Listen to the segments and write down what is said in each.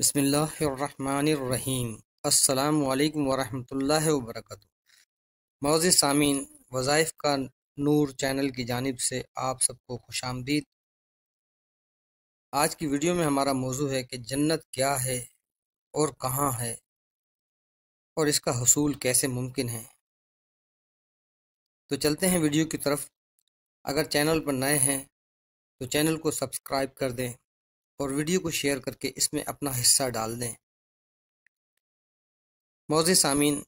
बसमीम् अल्लाम वरहमल वर्क मौज़ सामीन वज़ाइफ का नूर चैनल की जानब से आप सबको खुश आमदीद आज की वीडियो में हमारा मौजू है कि जन्नत क्या है और कहाँ है और इसका हसूल कैसे मुमकिन है तो चलते हैं वीडियो की तरफ अगर चैनल पर नए हैं तो चैनल को सब्सक्राइब कर दें और वीडियो को शेयर करके इसमें अपना हिस्सा डाल दें मौज सामीन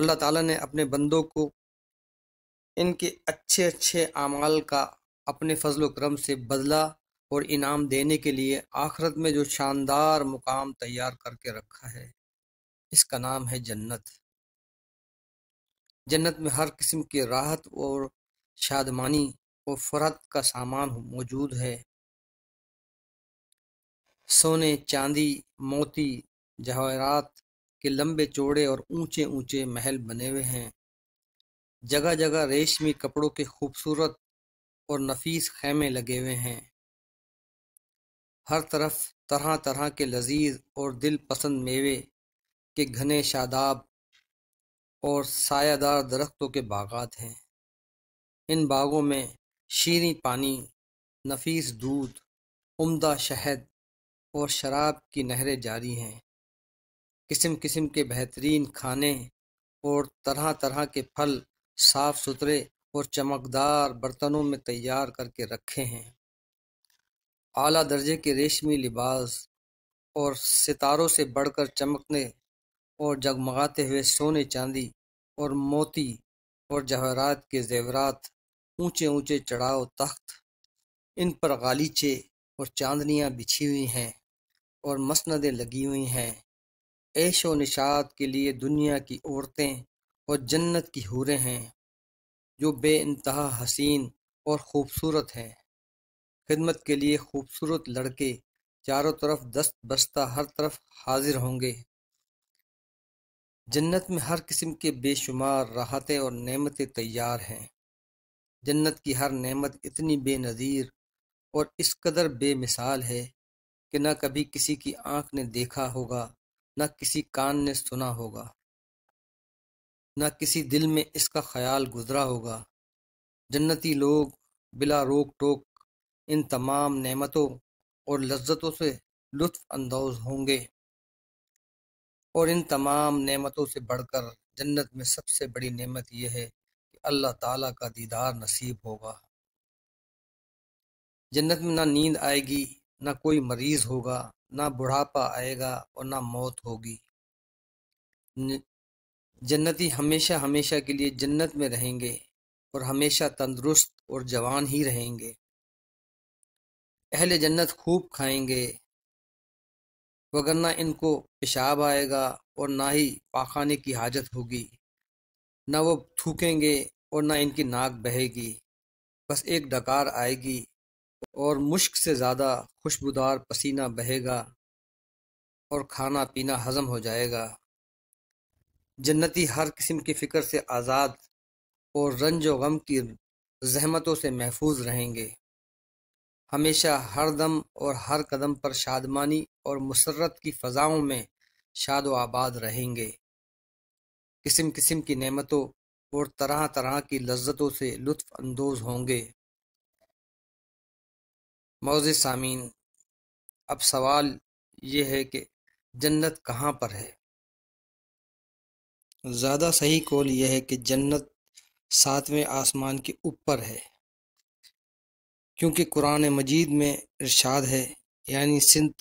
अल्लाह ताला ने अपने बंदों को इनके अच्छे अच्छे अमाल का अपने फजल करम से बदला और इनाम देने के लिए आखरत में जो शानदार मुकाम तैयार करके रखा है इसका नाम है जन्नत जन्नत में हर किस्म की राहत और शादमानी और फरहत का सामान मौजूद है सोने चांदी मोती जवाहरात के लंबे चौड़े और ऊंचे ऊंचे महल बने हुए हैं जगह जगह रेशमी कपड़ों के खूबसूरत और नफीस खेमे लगे हुए हैं हर तरफ तरह तरह के लजीज और दिल पसंद मेवे के घने शादाब और सायादार दरख्तों के बागात हैं इन बागों में शीरी पानी नफीस दूध उम्दा शहद और शराब की नहरें जारी हैं किस्म किस्म के बेहतरीन खाने और तरह तरह के फल साफ सुथरे और चमकदार बर्तनों में तैयार करके रखे हैं आला दर्जे के रेशमी लिबास और सितारों से बढ़कर चमकने और जगमगाते हुए सोने चांदी और मोती और जवाहरात के जेवरात ऊंचे ऊंचे चढ़ाव तख्त इन पर गालीचे और चांदनियाँ बिछी हुई हैं और मसनदें लगी हुई हैं ऐश व निशात के लिए दुनिया की औरतें और जन्नत की हूरें हैं जो बेानतहा हसीन और ख़ूबसूरत हैं खिदमत के लिए ख़ूबसूरत लड़के चारों तरफ दस्त बस्ता हर तरफ हाजिर होंगे जन्नत में हर किस्म के बेशुमार राहतें और नेमतें तैयार हैं जन्नत की हर नेमत इतनी बेनज़ीर और इस कदर बेमिसाल है कि ना कभी किसी की आंख ने देखा होगा न किसी कान ने सुना होगा न किसी दिल में इसका ख्याल गुजरा होगा जन्नती लोग बिला रोक टोक इन तमाम नेमतों और लज्जतों से लुत्फ अंदोज होंगे और इन तमाम नेमतों से बढ़कर जन्नत में सबसे बड़ी नेमत यह है कि अल्लाह ताला का दीदार नसीब होगा जन्नत में ना नींद आएगी ना कोई मरीज होगा ना बुढ़ापा आएगा और ना मौत होगी जन्नती हमेशा हमेशा के लिए जन्नत में रहेंगे और हमेशा तंदुरुस्त और जवान ही रहेंगे अहले जन्नत खूब खाएंगे वगरना इनको पेशाब आएगा और ना ही पाखाने की हाजत होगी ना वो थूकेंगे और ना इनकी नाक बहेगी बस एक डकार आएगी और मुश्क से ज़्यादा खुशबूदार पसीना बहेगा और खाना पीना हज़म हो जाएगा जन्नती हर किस्म की फ़िक्र से आज़ाद और रंज व गम की जहमतों से महफूज रहेंगे हमेशा हर दम और हर कदम पर शादमानी और मसरत की फ़जाओं में शाद व आबाद रहेंगे किस्म किस्म की नेमतों और तरह तरह की लज्जतों से लुत्फ़ अंदोज़ होंगे मौज सामीन अब सवाल ये है कि जन्नत कहाँ पर है ज़्यादा सही कौल यह है कि जन्नत सातवें आसमान के ऊपर है क्योंकि कुरान मजीद में इरशाद है यानी सिंध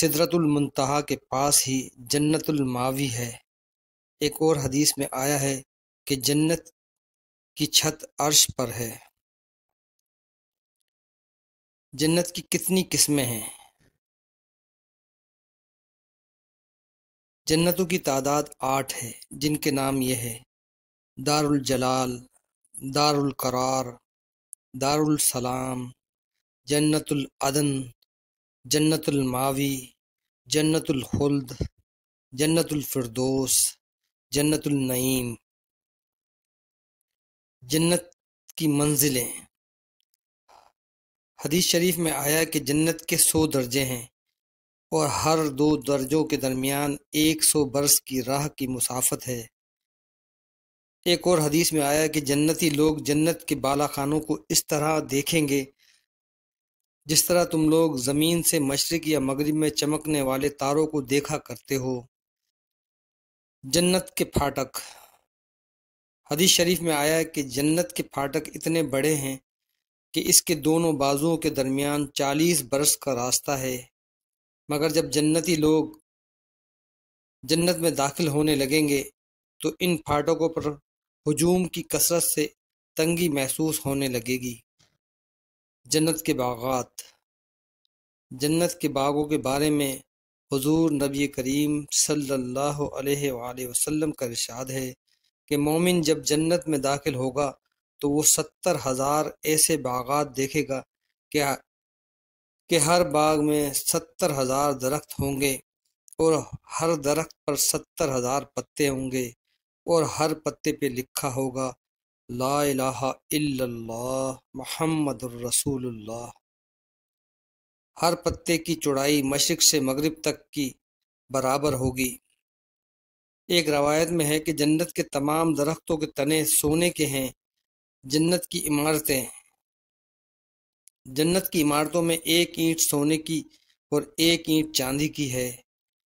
सिदरतुलमतहा के पास ही जन्नतुलमावी है एक और हदीस में आया है कि जन्नत की छत अर्श पर है जन्नत की कितनी किस्में हैं जन्नतों की तादाद आठ है जिनके नाम ये है दारुल जलाल दारुल करार दारुल सलाम जन्नतुल अदन जन्नतुल मावी जन्नतुल खुल्द जन्नतुल फिरदौस जन्नतुल नईम जन्नत की मंजिलें हदीस शरीफ में आया कि जन्नत के सौ दर्जे हैं और हर दो दर्जों के दरमियान एक सौ बरस की राह की मुसाफत है एक और हदीस में आया कि जन्नती लोग जन्नत के बाला खानों को इस तरह देखेंगे जिस तरह तुम लोग ज़मीन से मशरक या मगरब में चमकने वाले तारों को देखा करते हो जन्नत के फाटक हदीस शरीफ में आया कि जन्नत के फाटक इतने बड़े हैं कि इसके दोनों बाजुओं के दरमियान चालीस बरस का रास्ता है मगर जब जन्नती लोग जन्नत में दाखिल होने लगेंगे तो इन फाटकों पर हजूम की कसरत से तंगी महसूस होने लगेगी जन्नत के बागात जन्नत के बागों के बारे में हुजूर नबी करीम सल्लल्लाहु अलैहि वसल्लम का इरशाद है कि मोमिन जब जन्नत में दाखिल होगा तो वो सत्तर हजार ऐसे बागात देखेगा क्या कि हर बाग में सत्तर हजार दरख्त होंगे और हर दरख्त पर सत्तर हजार पत्ते होंगे और हर पत्ते पे लिखा होगा ला इल्लल्लाह मोहम्मद रसूलुल्लाह हर पत्ते की चौड़ाई मशरक से मगरिब तक की बराबर होगी एक रवायत में है कि जन्नत के तमाम दरख्तों के तने सोने के हैं जन्नत की इमारतें जन्नत की इमारतों में एक ईंट सोने की और एक ईंट चांदी की है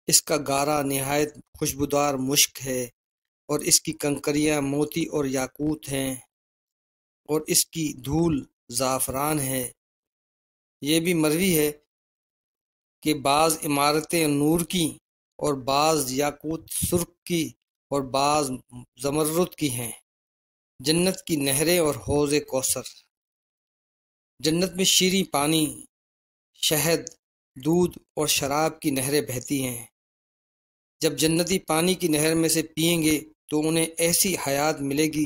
इसका गारा नहायत खुशबुदार मुश्क है और इसकी कंकरियाँ मोती और याकूत हैं और इसकी धूल ज़ाफ़रान है ये भी मरवी है कि बाज़ इमारतें नूर की और बाज़ याकूत सुर्ख की और बाज़ जमरुद की हैं जन्नत की नहरें और हौज कौसर जन्नत में शीरी पानी शहद दूध और शराब की नहरें बहती हैं जब जन्नती पानी की नहर में से पियेंगे तो उन्हें ऐसी हयात मिलेगी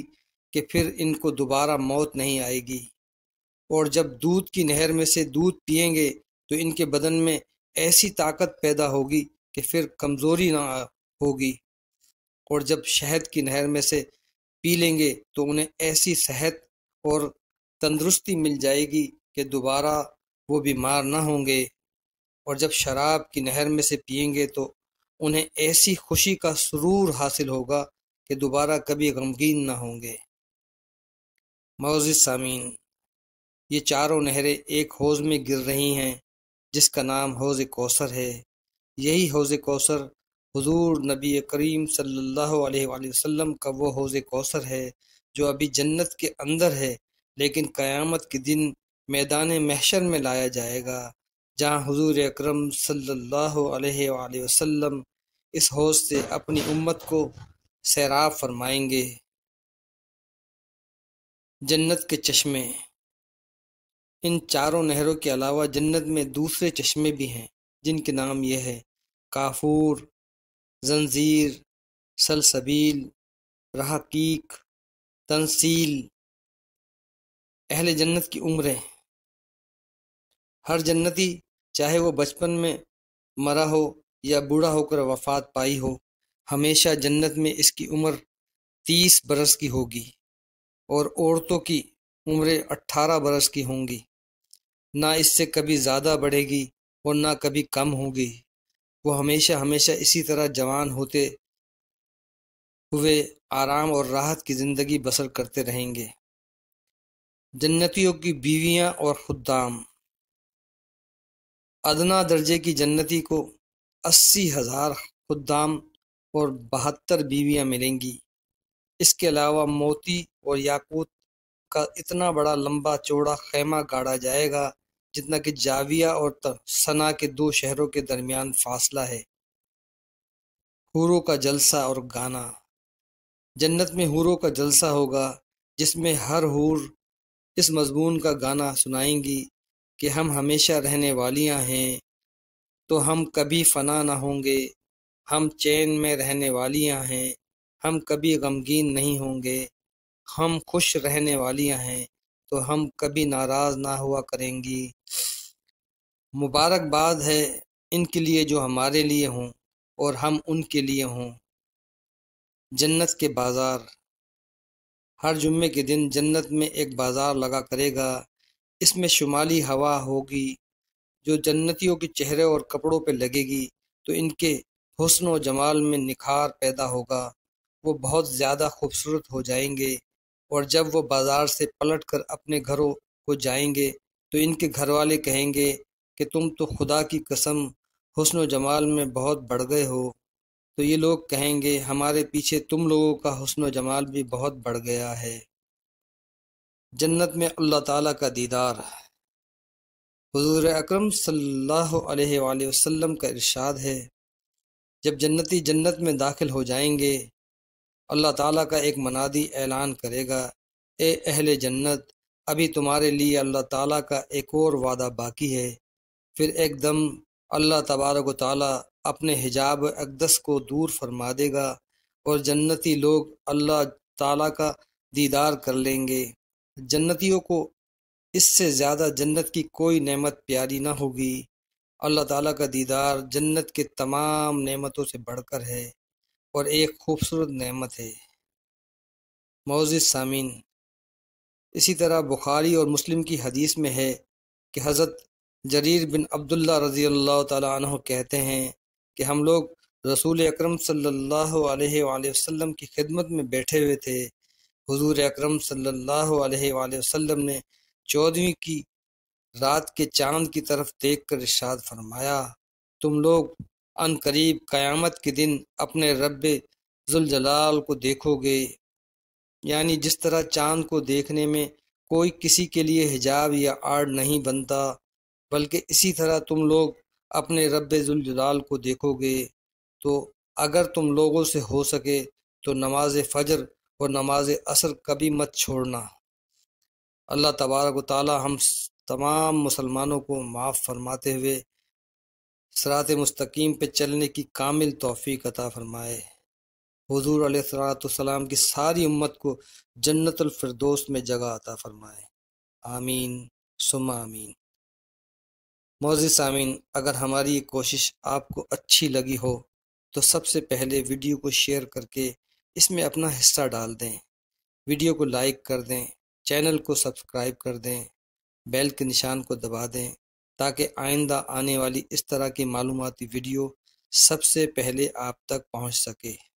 कि फिर इनको दोबारा मौत नहीं आएगी और जब दूध की नहर में से दूध पियेंगे तो इनके बदन में ऐसी ताकत पैदा होगी कि फिर कमज़ोरी ना होगी और जब शहद की नहर में से पी लेंगे तो उन्हें ऐसी सेहत और तंदुरुस्ती मिल जाएगी कि दोबारा वो बीमार ना होंगे और जब शराब की नहर में से पियेंगे तो उन्हें ऐसी खुशी का सुरूर हासिल होगा कि दोबारा कभी गमगीन ना होंगे मौजिद सामीन ये चारों नहरें एक हौज में गिर रही हैं जिसका नाम हौज कौसर है यही हौज कौसर हुजूर नबी करीम सल्लल्लाहु अलैहि वसल्लम का वो हौज़ कौसर है जो अभी जन्नत के अंदर है लेकिन क़यामत के दिन मैदान महशर में लाया जाएगा जहाँ हुजूर अकरम सल्लल्लाहु अलैहि वसल्लम इस हौज से अपनी उम्मत को सैराब फरमाएंगे जन्नत के चश्मे इन चारों नहरों के अलावा जन्नत में दूसरे चश्मे भी हैं जिनके नाम यह है काफूर जंजीर सलसबील रहाकीक तनसील अहल जन्नत की उम्रें हर जन्नती चाहे वो बचपन में मरा हो या बूढ़ा होकर वफात पाई हो हमेशा जन्नत में इसकी उम्र तीस बरस की होगी और औरतों की उम्रें अट्ठारह बरस की होंगी ना इससे कभी ज़्यादा बढ़ेगी और ना कभी कम होगी वो हमेशा हमेशा इसी तरह जवान होते हुए आराम और राहत की ज़िंदगी बसर करते रहेंगे जन्नतियों की बीवियां और खुदाम अदना दर्जे की जन्नती को अस्सी हज़ार खुदाम और बहत्तर बीवियां मिलेंगी इसके अलावा मोती और याकूत का इतना बड़ा लंबा चौड़ा खैमा गाड़ा जाएगा जितना कि जाविया और सना के दो शहरों के दरमियान फासला है हूरों का जलसा और गाना जन्नत में हूरों का जलसा होगा जिसमें हर हूर इस मजमून का गाना सुनाएंगी कि हम हमेशा रहने वालियां हैं तो हम कभी फना ना होंगे हम चैन में रहने वालियां हैं हम कभी गमगीन नहीं होंगे हम खुश रहने वालियां हैं तो हम कभी नाराज़ ना हुआ करेंगी मुबारकबाद है इनके लिए जो हमारे लिए हों और हम उनके लिए हों जन्नत के बाज़ार हर जुम्मे के दिन जन्नत में एक बाज़ार लगा करेगा इसमें शुमाली हवा होगी जो जन्नतियों के चेहरे और कपड़ों पर लगेगी तो इनके हसन व जमाल में निखार पैदा होगा वो बहुत ज़्यादा खूबसूरत हो जाएंगे और जब वो बाज़ार से पलट कर अपने घरों को जाएंगे तो इनके घर वाले कहेंगे कि तुम तो खुदा की कसम व जमाल में बहुत बढ़ गए हो तो ये लोग कहेंगे हमारे पीछे तुम लोगों का व जमाल भी बहुत बढ़ गया है जन्नत में अल्लाह ताला का दीदार हुजूर अकरम सल्लल्लाहु अलैहि वसल्लम का इरशाद है जब जन्नती जन्नत में दाखिल हो जाएंगे अल्लाह ताला का एक मनादी ऐलान करेगा ए अहले जन्नत अभी तुम्हारे लिए अल्लाह ताला का एक और वादा बाकी है फिर एकदम अल्लाह तबारक ताली अपने हिजाब अकदस को दूर फरमा देगा और जन्नती लोग अल्लाह ताला का दीदार कर लेंगे जन्नतियों को इससे ज़्यादा जन्नत की कोई नेमत प्यारी ना होगी अल्लाह ताला का दीदार जन्नत के तमाम नेमतों से बढ़कर है और एक खूबसूरत नेमत है मौजि सामीन इसी तरह बुखारी और मुस्लिम की हदीस में है कि हज़रत जरीर बिन अब्दुल्ला रज़ी अल्लाह तह कहते हैं कि हम लोग रसूल अक्रम सल्लल्लाहु की खिदमत में बैठे हुए थे हजूर अक्रम सल्लल्लाहु ने चौदहवीं की रात के चांद की तरफ देख कर इशाद फरमाया तुम लोग अन करीब क्यामत के दिन अपने रब जुलजलाल को देखोगे यानी जिस तरह चांद को देखने में कोई किसी के लिए हिजाब या आड़ नहीं बनता बल्कि इसी तरह तुम लोग अपने रब जुलजलाल को देखोगे तो अगर तुम लोगों से हो सके तो नमाज फजर और नमाज असर कभी मत छोड़ना अल्लाह तबारक ताली हम तमाम मुसलमानों को माफ़ फरमाते हुए सरात मस्तकीम पे चलने की कामिल तोफ़ी अता फरमाए हजूर आसलाम की सारी उम्मत को जन्नतफरदोस में जगह अता फरमाए आमीन सुमा आमीन मौजि सामीन अगर हमारी ये कोशिश आपको अच्छी लगी हो तो सबसे पहले वीडियो को शेयर करके इसमें अपना हिस्सा डाल दें वीडियो को लाइक कर दें चैनल को सब्सक्राइब कर दें बेल के निशान को दबा दें ताकि आइंदा आने वाली इस तरह की मालूमती वीडियो सबसे पहले आप तक पहुंच सके